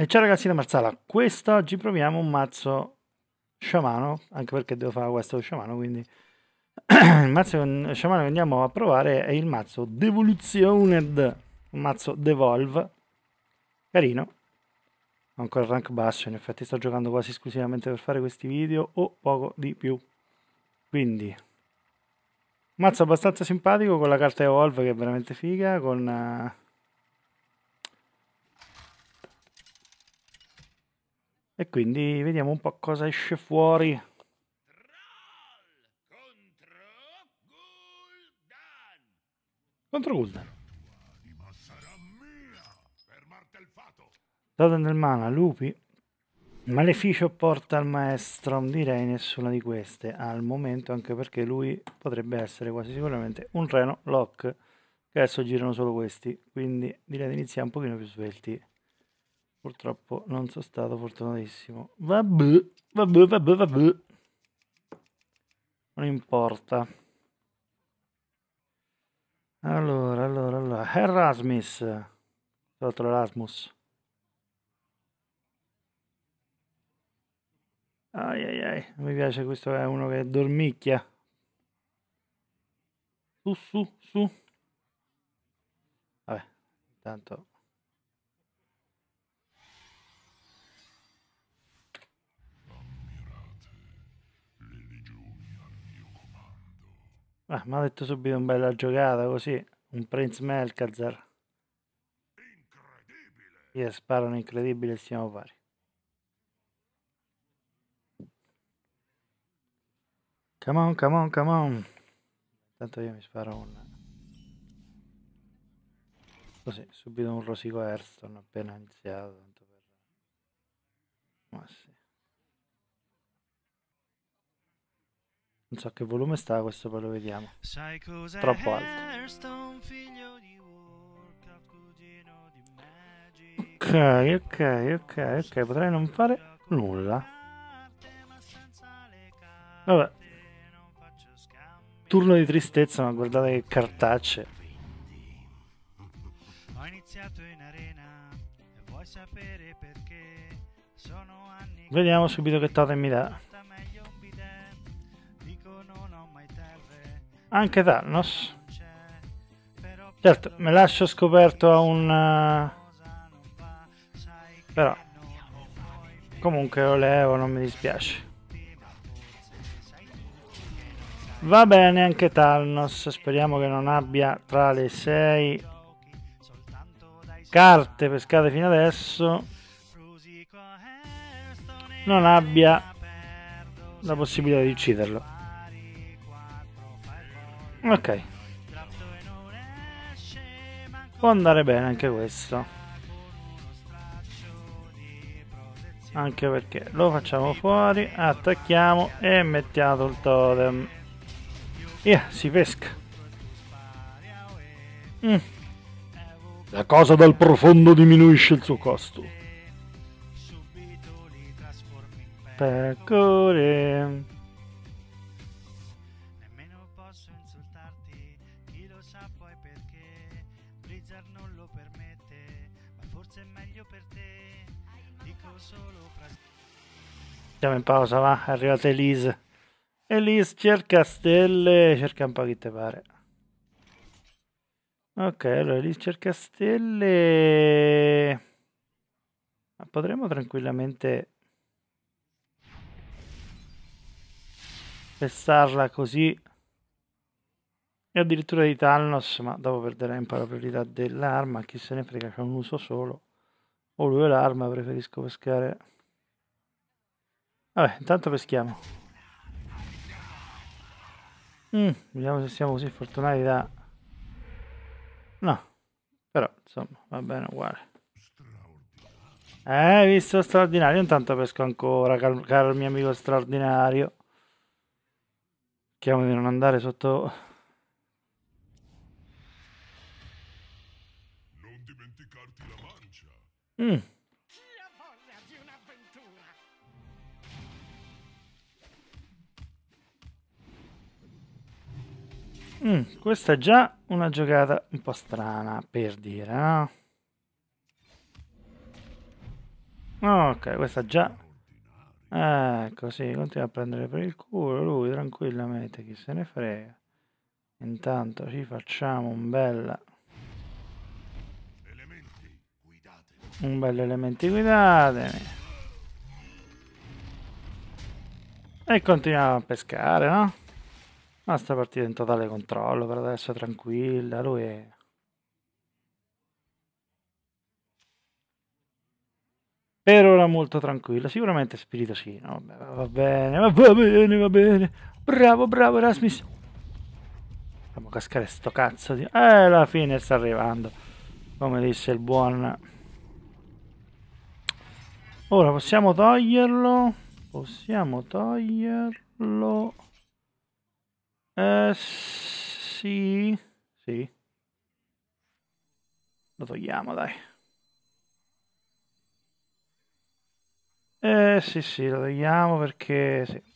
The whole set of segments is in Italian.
E ciao ragazzi da Marzala, quest'oggi proviamo un mazzo sciamano, anche perché devo fare questo sciamano, quindi il mazzo sciamano che andiamo a provare è il mazzo Devolutioned, un mazzo Devolve, carino, ho ancora il rank basso, in effetti sto giocando quasi esclusivamente per fare questi video o poco di più, quindi mazzo abbastanza simpatico con la carta Evolve che è veramente figa, con... Uh, E quindi vediamo un po' cosa esce fuori. Contro Gul'dan. Contro Guldan. Data del mana, lupi. Maleficio porta al maestro, direi nessuna di queste al momento, anche perché lui potrebbe essere quasi sicuramente un treno lock, che adesso girano solo questi, quindi direi di iniziare un pochino più svelti. Purtroppo non sono stato fortunatissimo. Vabbè, vabbè, vabbè, vabbè. Non importa. Allora, allora, allora. Erasmus. Tra l'altro Erasmus. Ai ai ai, mi piace questo è uno che dormicchia. Su, su, su. Vabbè, intanto Ah, mi ha detto subito una bella giocata così. Un Prince Melkazar. Incredibile. yeah, sparano incredibile e siamo pari. Come on, come on, come on. Intanto io mi sparo un... Così, subito un rosico Airstone appena iniziato. Tanto per... Ma sì. Non so a che volume sta questo, poi lo vediamo. Troppo alto. Ok, ok, ok, ok, potrei non fare nulla. Vabbè. Turno di tristezza, ma guardate che cartacce. Ho iniziato in arena vuoi sapere perché? Sono anni Vediamo subito che totem mi dà. Anche Thanos? Certo, me lascio scoperto a un... Eh, però... Comunque lo oh, levo, non mi dispiace. Va bene anche Thanos, speriamo che non abbia tra le 6 carte pescate fino adesso non abbia la possibilità di ucciderlo. Ok. Può andare bene anche questo. Anche perché lo facciamo fuori, attacchiamo e mettiamo il totem. Yeah, si pesca. Mm. La cosa dal profondo diminuisce il suo costo. Pecore. meglio per te. Dico solo frasi. Siamo in pausa, va. È arrivata Elise. Elise cerca stelle. Cerca un po' che te pare. Ok, allora Elise cerca stelle. Ma potremmo tranquillamente testarla così e addirittura di Thanos ma dopo perderà in priorità dell'arma chi se ne frega c'è un uso solo o oh, lui è l'arma, preferisco pescare. Vabbè, intanto peschiamo. Mm, vediamo se siamo così fortunati da... No, però insomma, va bene uguale. Eh, visto straordinario, intanto pesco ancora, caro, caro mio amico straordinario. Chiamo di non andare sotto Mm. Chi ha voglia di un'avventura? Mm, questa è già una giocata un po' strana, per dire, no? Ok, questa già... Ecco, sì, continua a prendere per il culo lui, tranquillamente, chi se ne frega. Intanto ci facciamo un bel Un bel elementi guidate. E continuiamo a pescare, no? Ma sta partita in totale controllo per adesso, tranquilla, lui è... Per ora molto tranquilla sicuramente spirito sì, no, va bene, va bene, va bene, bravo, bravo Erasmus. dobbiamo cascare sto cazzo di... Eh, alla fine sta arrivando, come disse il buon... Ora possiamo toglierlo. Possiamo toglierlo. Eh, sì. Sì. Lo togliamo, dai. Eh, sì, sì, lo togliamo perché... Sì.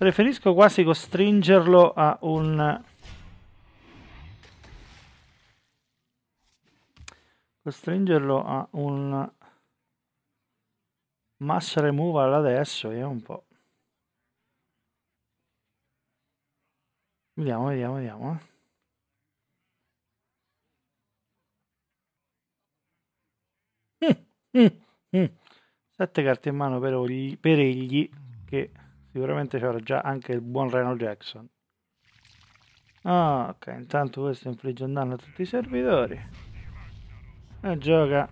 preferisco quasi costringerlo a un costringerlo a un mass removal adesso vediamo un po' vediamo vediamo vediamo eh. Mm, mm, mm. Sette carte in mano per, ogli, per egli che Sicuramente c'era già anche il buon Reno Jackson. Ah, ok, intanto questo infligge un danno a tutti i servitori. E gioca.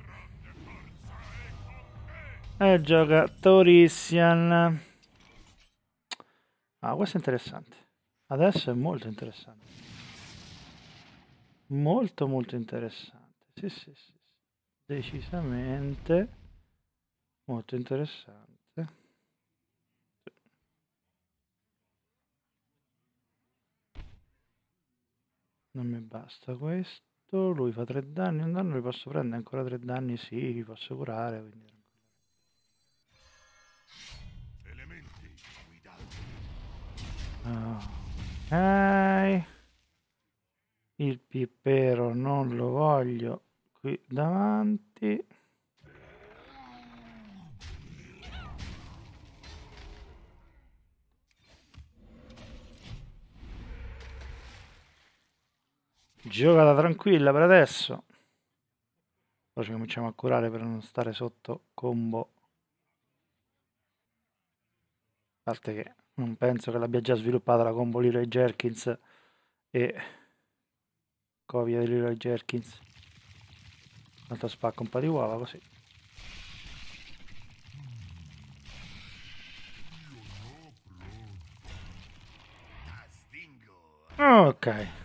E gioca Torissian. Ah, questo è interessante. Adesso è molto interessante. Molto, molto interessante. Sì, sì, sì. Decisamente molto interessante. Non mi basta questo. Lui fa tre danni. Un danno li posso prendere ancora tre danni? Sì, li posso curare. Quindi... Oh. Okay. Il pippero non lo voglio qui davanti. giocata tranquilla per adesso poi ci cominciamo a curare per non stare sotto combo a parte che non penso che l'abbia già sviluppata la combo Leroy Jerkins e copia di Leroy Jerkins tanto spacco un po' di uova così ok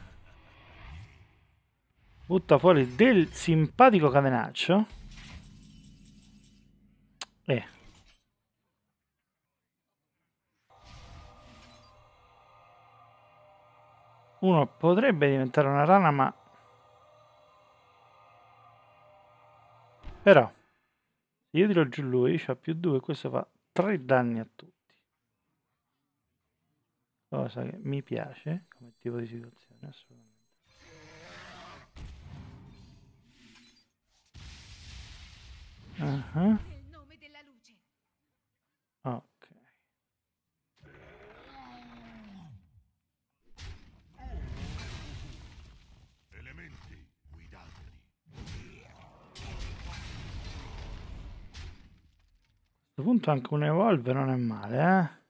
butta fuori del simpatico catenaccio eh. uno potrebbe diventare una rana ma però se io tiro giù lui c'ha più due questo fa tre danni a tutti cosa che mi piace come tipo di situazione assolutamente Uh-huh. Ok. Elementi, guidateli. A punto anche un evolve non è male, eh?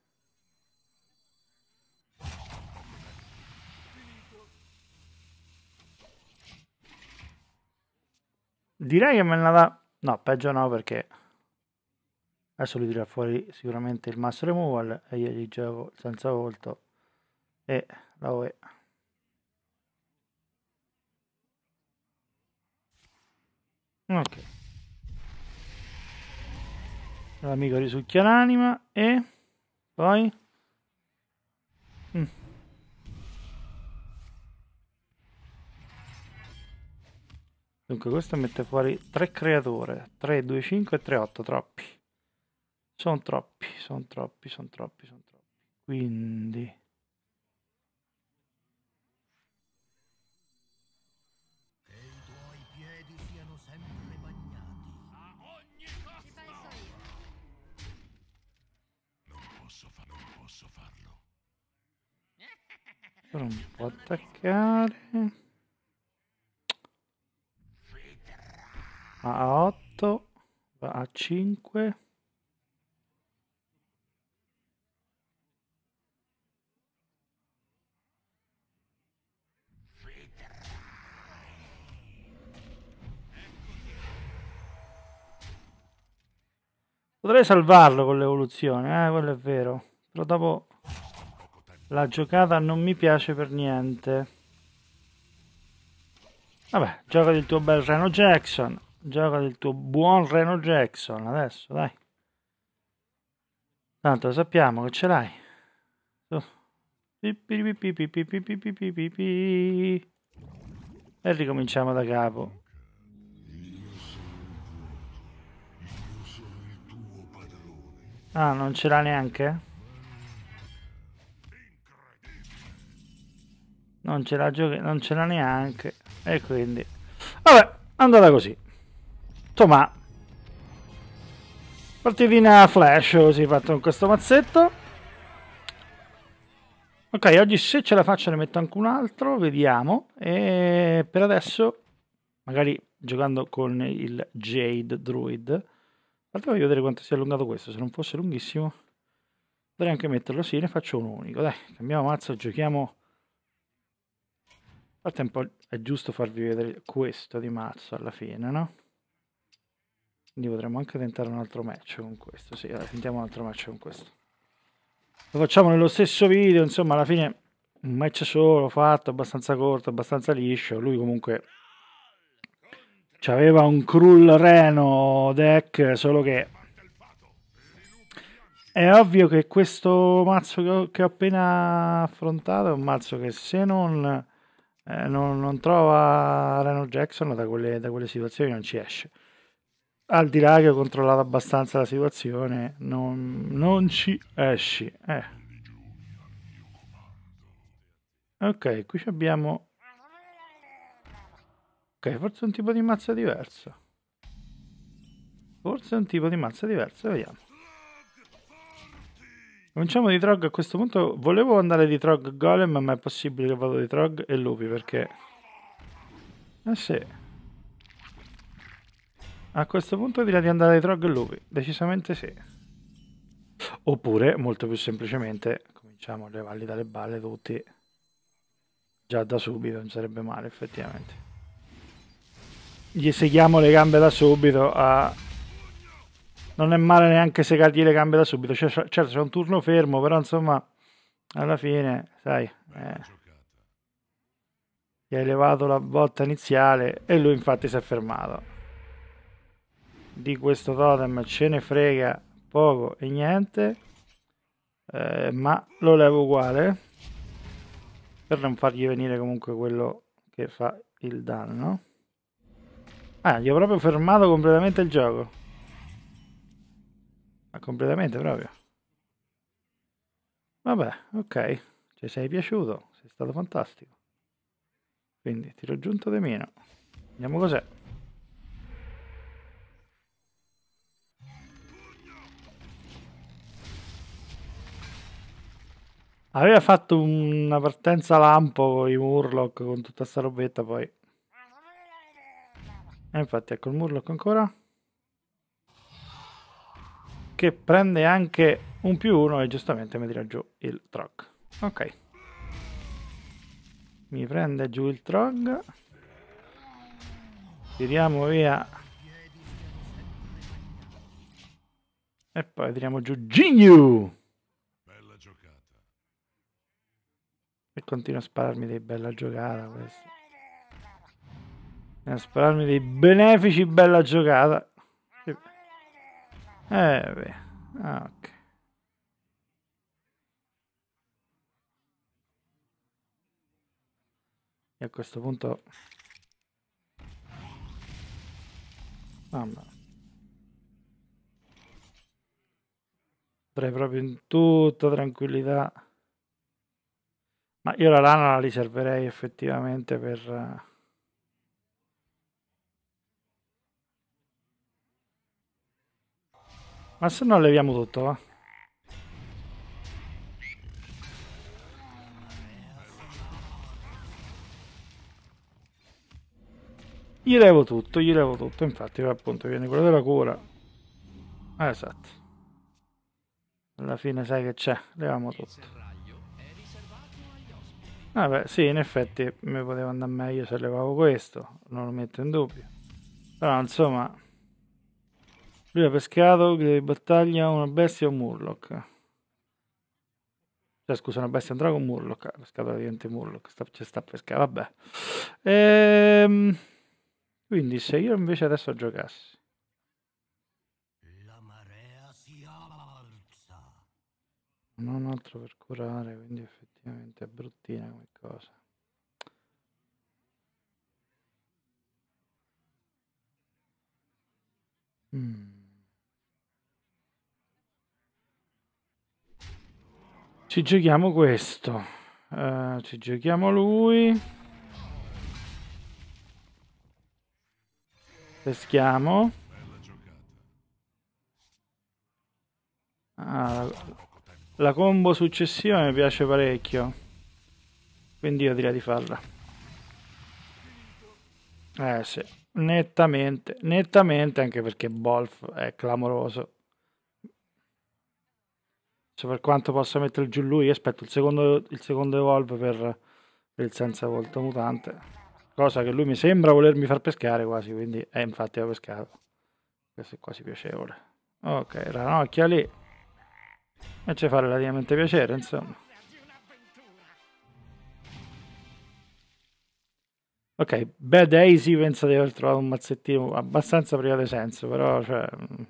Direi che me la dà No, peggio no perché adesso lui tira fuori sicuramente il mass removal e io gli gioco senza volto e la OE. Ok. L'amico risucchia l'anima e poi... Dunque questo mette fuori 3 creature, 3, 2, 5 e 3, 8, troppi. Sono troppi, sono troppi, sono troppi, sono troppi. Quindi... Però non può attaccare. a 8, va a 5. Potrei salvarlo con l'evoluzione, eh, quello è vero. Però dopo la giocata non mi piace per niente. Vabbè, gioca del tuo bel Reno Jackson. Gioca del tuo buon Reno Jackson adesso, dai. Tanto lo sappiamo che ce l'hai. E ricominciamo da capo. Ah, non ce l'ha neanche? Non ce l'ha neanche. E quindi... Vabbè, andata così. Insomma, partitina flash così fatto con questo mazzetto. Ok, oggi se ce la faccio ne metto anche un altro, vediamo. E per adesso, magari giocando con il Jade Druid. Tra voglio vedere quanto sia allungato questo, se non fosse lunghissimo potrei anche metterlo, sì, ne faccio uno unico. Dai, cambiamo mazzo, giochiamo... Nel frattempo è giusto farvi vedere questo di mazzo alla fine, no? Quindi potremmo anche tentare un altro match con questo. Sì, allora, tentiamo un altro match con questo. Lo facciamo nello stesso video, insomma, alla fine un match solo, fatto, abbastanza corto, abbastanza liscio. Lui comunque aveva un Krull Reno deck, solo che è ovvio che questo mazzo che ho, che ho appena affrontato è un mazzo che se non, eh, non, non trova Reno Jackson da quelle, da quelle situazioni non ci esce al di là che ho controllato abbastanza la situazione, non, non ci esci. Eh. Ok, qui abbiamo... Ok, forse è un tipo di mazza diverso. Forse è un tipo di mazza diverso, vediamo. Cominciamo di Trog a questo punto. Volevo andare di Trog Golem, ma è possibile che vado di Trog e Lupi perché... Eh sì. A questo punto direi di andare ai Trog e lupi, decisamente sì. Oppure, molto più semplicemente, cominciamo a levarli dalle balle tutti già da subito, non sarebbe male effettivamente. Gli seghiamo le gambe da subito a... Non è male neanche segargli le gambe da subito, cioè, certo c'è un turno fermo, però insomma, alla fine, sai... Eh gli ha elevato la botta iniziale e lui infatti si è fermato di questo totem ce ne frega poco e niente eh, ma lo levo uguale per non fargli venire comunque quello che fa il danno ah gli ho proprio fermato completamente il gioco ma ah, completamente proprio vabbè ok ci sei piaciuto sei stato fantastico quindi tiro giunto di meno vediamo cos'è Aveva fatto una partenza lampo con i Murloc, con tutta sta robetta poi. E infatti ecco il Murloc ancora. Che prende anche un più uno e giustamente mi tira giù il Trog. Ok. Mi prende giù il Trog. Tiriamo via. E poi tiriamo giù Ginyu! E continua a spararmi dei bella giocata questo. Eh, a spararmi dei benefici bella giocata. Eh beh. Ah, ok. E a questo punto... Mamma. Dovrei proprio in tutta tranquillità ma io la lana la riserverei effettivamente per... Eh. Ma se no leviamo tutto, va? Gli levo tutto, gli levo tutto, infatti appunto viene quello della cura. esatto. Alla fine sai che c'è, leviamo tutto. Vabbè, ah sì, in effetti mi poteva andare meglio se levavo questo, non lo metto in dubbio. Però insomma, lui ha pescato, grida di battaglia, una bestia o un murloc. Cioè, scusa, una bestia, un drago, un murloc. Ha pescato la praticamente murloc, sta, ci sta a pescare, vabbè. Ehm, quindi se io invece adesso giocassi... Non ho altro per curare, quindi effettivamente effettivamente è bruttina come cosa. Mm. Ci giochiamo questo. Uh, ci giochiamo lui. Peschiamo. La combo successiva mi piace parecchio. Quindi io direi di farla. Eh sì, nettamente, nettamente anche perché Bolf è clamoroso. So per quanto possa mettere giù lui, aspetto il secondo, il secondo evolve per, per il senza volto mutante. Cosa che lui mi sembra volermi far pescare quasi, quindi è eh, infatti ho pescato. Questo è quasi piacevole. Ok, ranocchia lì. E ci fa relativamente piacere, insomma. Ok, Bad Daisy pensa di aver trovato un mazzettino abbastanza privo di senso, però, cioè... Mm,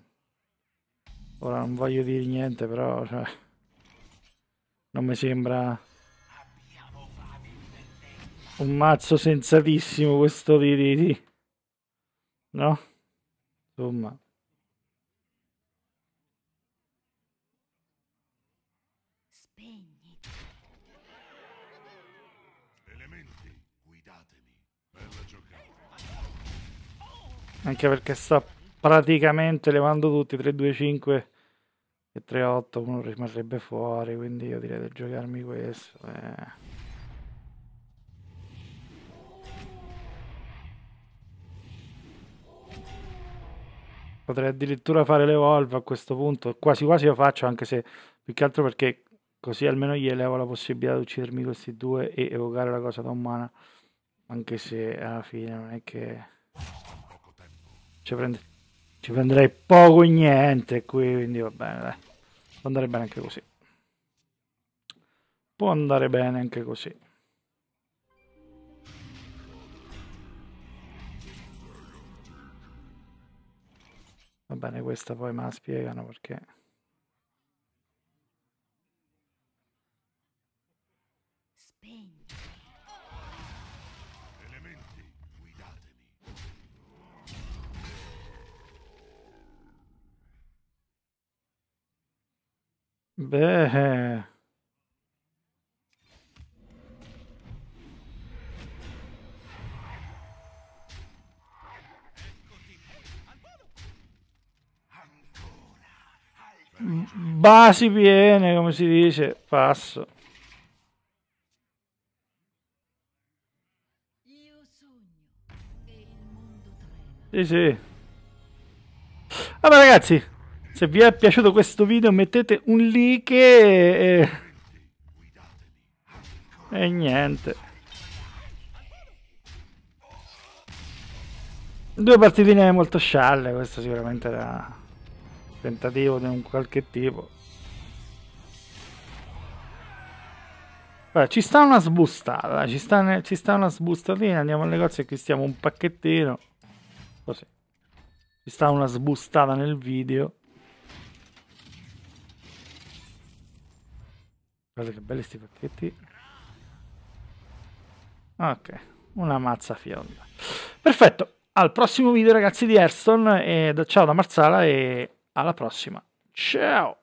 ora non voglio dire niente, però, cioè... Non mi sembra... Un mazzo sensatissimo questo di... di, di. No? Insomma... Spegniti. Elementi, guidatemi. Bella giocata. Anche perché sta praticamente levando tutti 3-2-5 e 3-8 uno rimarrebbe fuori, quindi io direi di giocarmi questo. Eh. Potrei addirittura fare l'evolve a questo punto, quasi quasi lo faccio anche se più che altro perché Così almeno gli elevo la possibilità di uccidermi questi due e evocare la cosa da umana. Anche se alla fine non è che... Ci, prende... Ci prenderei poco e niente qui, quindi va bene, dai. Può andare bene anche così. Può andare bene anche così. Va bene, questa poi me la spiegano perché... spenti. Elementi, guidatemi. Beh. Basi viene, come si dice, passo. Sì, sì. Vabbè ragazzi, se vi è piaciuto questo video mettete un like e... E niente. Due partitine molto scialle, questo sicuramente era un tentativo di un qualche tipo. Allora, ci sta una sbustata, ci sta, ci sta una sbustatina, andiamo al negozio e acquistiamo un pacchettino. Così. Ci sta una sbustata nel video. Guarda che belli sti pacchetti. Ok, una mazza fionda. Perfetto, al prossimo video ragazzi di Airstone. E ciao da Marsala e alla prossima. Ciao!